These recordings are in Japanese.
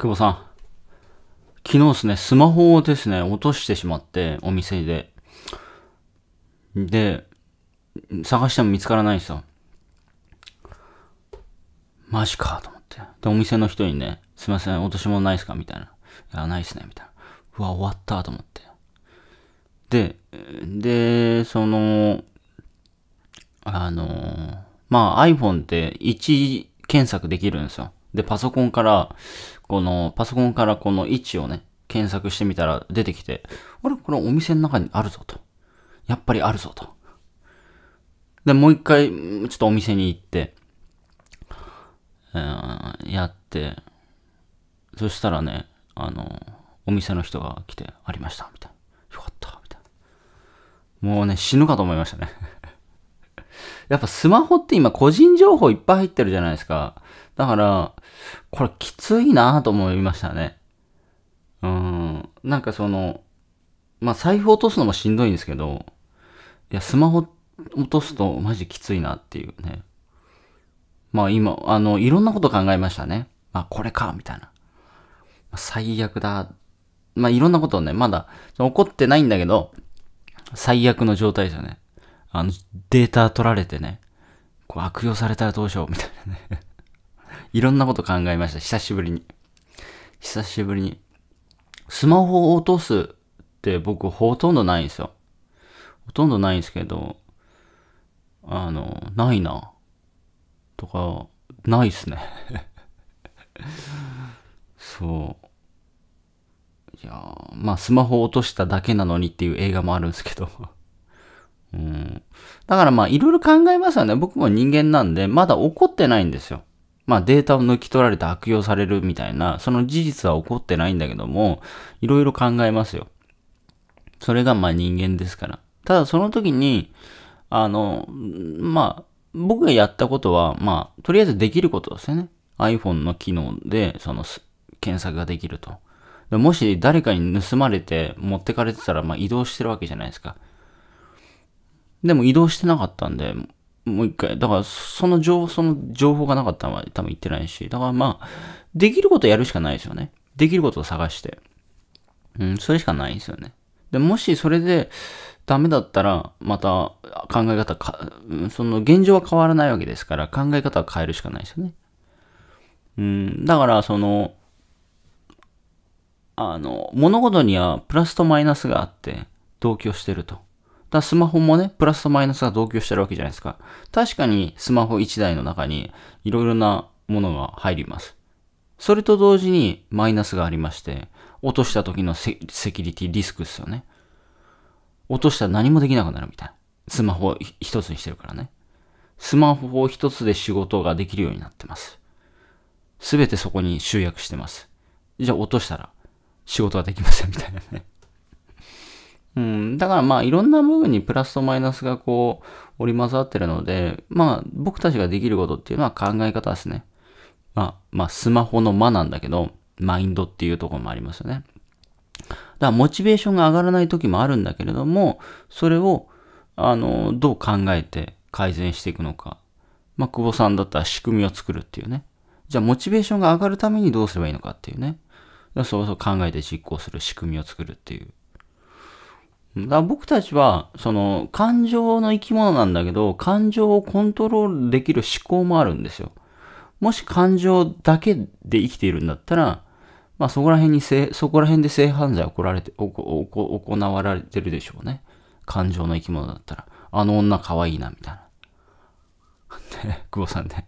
久保さん。昨日ですね、スマホをですね、落としてしまって、お店で。で、探しても見つからないんですよ。マジかと思って。で、お店の人にね、すいません、落とし物ないですかみたいな。いや、ないっすね、みたいな。うわ、終わったと思って。で、で、その、あの、まあ iPhone って1検索できるんですよ。で、パソコンから、この、パソコンからこの位置をね、検索してみたら出てきて、あれこれお店の中にあるぞと。やっぱりあるぞと。で、もう一回、ちょっとお店に行って、えー、やって、そしたらね、あの、お店の人が来て、ありました、みたいな。よかった、みたいな。もうね、死ぬかと思いましたね。やっぱスマホって今個人情報いっぱい入ってるじゃないですか。だから、これきついなと思いましたね。うん。なんかその、まあ財布落とすのもしんどいんですけど、いや、スマホ落とすとマジきついなっていうね。まあ今、あの、いろんなこと考えましたね。あ、これか、みたいな。最悪だ。まあいろんなことをね、まだ怒ってないんだけど、最悪の状態ですよね。あの、データ取られてね、こう悪用されたらどうしようみたいなね いろんなこと考えました。久しぶりに。久しぶりに。スマホを落とすって僕ほとんどないんですよ。ほとんどないんですけど、あの、ないな。とか、ないっすね そう。いやまあスマホ落としただけなのにっていう映画もあるんですけどうん。だからまあいろいろ考えますよね。僕も人間なんで、まだ怒ってないんですよ。まあデータを抜き取られて悪用されるみたいな、その事実は起こってないんだけども、いろいろ考えますよ。それがまあ人間ですから。ただその時に、あの、まあ、僕がやったことは、まあ、とりあえずできることですよね。iPhone の機能で、その、検索ができると。もし誰かに盗まれて持ってかれてたら、まあ移動してるわけじゃないですか。でも移動してなかったんで、もう一回、だからその情報、その情報がなかったのは多分言ってないし、だからまあ、できることやるしかないですよね。できることを探して。うん、それしかないんですよね。で、もしそれでダメだったら、また考え方か、その現状は変わらないわけですから、考え方は変えるしかないですよね。うん、だから、その、あの、物事にはプラスとマイナスがあって、同居してると。だスマホもね、プラスとマイナスが同居してるわけじゃないですか。確かにスマホ1台の中にいろいろなものが入ります。それと同時にマイナスがありまして、落とした時のセキュリティリスクっすよね。落としたら何もできなくなるみたいな。スマホ一つにしてるからね。スマホを一つで仕事ができるようになってます。すべてそこに集約してます。じゃあ落としたら仕事はできませんみたいなね。うん、だからまあいろんな部分にプラスとマイナスがこう織り交ざってるので、まあ僕たちができることっていうのは考え方ですね。まあ、まあスマホの間なんだけど、マインドっていうところもありますよね。だからモチベーションが上がらない時もあるんだけれども、それをあのどう考えて改善していくのか。まあ久保さんだったら仕組みを作るっていうね。じゃあモチベーションが上がるためにどうすればいいのかっていうね。そうそう考えて実行する仕組みを作るっていう。だ僕たちは、その、感情の生き物なんだけど、感情をコントロールできる思考もあるんですよ。もし感情だけで生きているんだったら、まあそこら辺にせ、そこら辺で性犯罪こられて、行われてるでしょうね。感情の生き物だったら。あの女可愛いな、みたいな。ね久保さんね。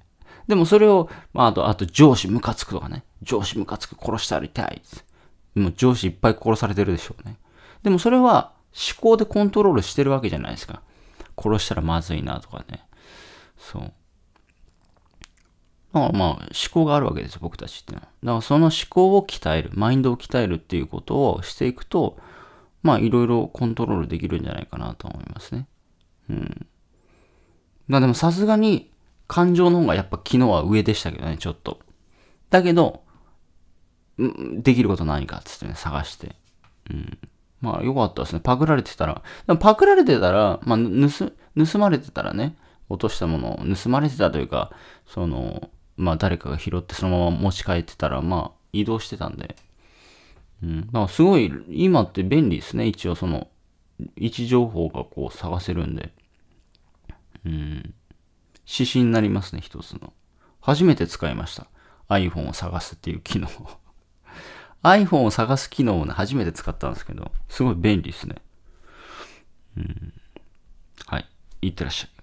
でもそれを、まああと、あと上司ムカつくとかね。上司ムカつく殺してやりたい。もう上司いっぱい殺されてるでしょうね。でもそれは、思考でコントロールしてるわけじゃないですか。殺したらまずいなとかね。そう。まあまあ、思考があるわけですよ、僕たちっていうのは。だからその思考を鍛える、マインドを鍛えるっていうことをしていくと、まあいろいろコントロールできるんじゃないかなと思いますね。うん。まあでもさすがに感情の方がやっぱ昨日は上でしたけどね、ちょっと。だけど、できること何かっつってね、探して。うん。まあ、よかったですね。パクられてたら。でもパクられてたら、まあ、盗、盗まれてたらね、落としたものを盗まれてたというか、その、まあ、誰かが拾ってそのまま持ち帰ってたら、まあ、移動してたんで。うん。まかすごい、今って便利ですね。一応その、位置情報がこう探せるんで。うん。指針になりますね、一つの。初めて使いました。iPhone を探すっていう機能 iPhone を探す機能を、ね、初めて使ったんですけど、すごい便利ですね。うん。はい。いってらっしゃい。